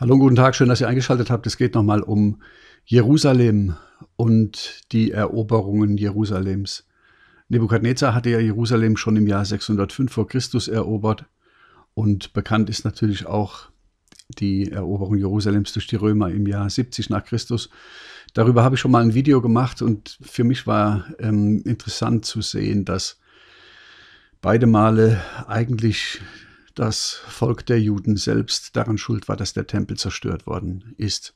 Hallo und guten Tag, schön, dass ihr eingeschaltet habt. Es geht nochmal um Jerusalem und die Eroberungen Jerusalems. Nebukadnezar hatte ja Jerusalem schon im Jahr 605 vor Christus erobert und bekannt ist natürlich auch die Eroberung Jerusalems durch die Römer im Jahr 70 nach Christus. Darüber habe ich schon mal ein Video gemacht und für mich war ähm, interessant zu sehen, dass beide Male eigentlich das Volk der Juden selbst daran schuld war, dass der Tempel zerstört worden ist.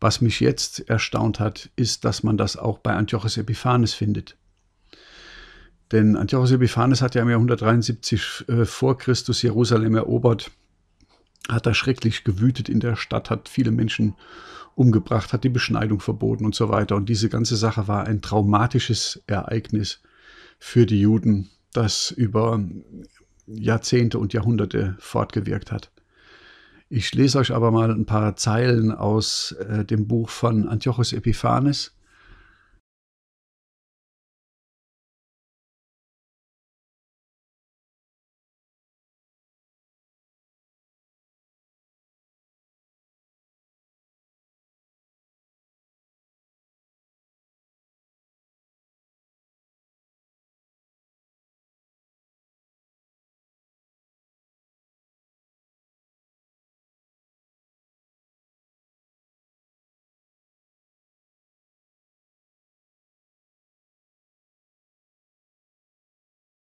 Was mich jetzt erstaunt hat, ist, dass man das auch bei Antiochus Epiphanes findet. Denn Antiochus Epiphanes hat ja im Jahr 173 äh, vor Christus Jerusalem erobert, hat da schrecklich gewütet in der Stadt, hat viele Menschen umgebracht, hat die Beschneidung verboten und so weiter. Und diese ganze Sache war ein traumatisches Ereignis für die Juden, das über Jahrzehnte und Jahrhunderte fortgewirkt hat. Ich lese euch aber mal ein paar Zeilen aus äh, dem Buch von Antiochus Epiphanes,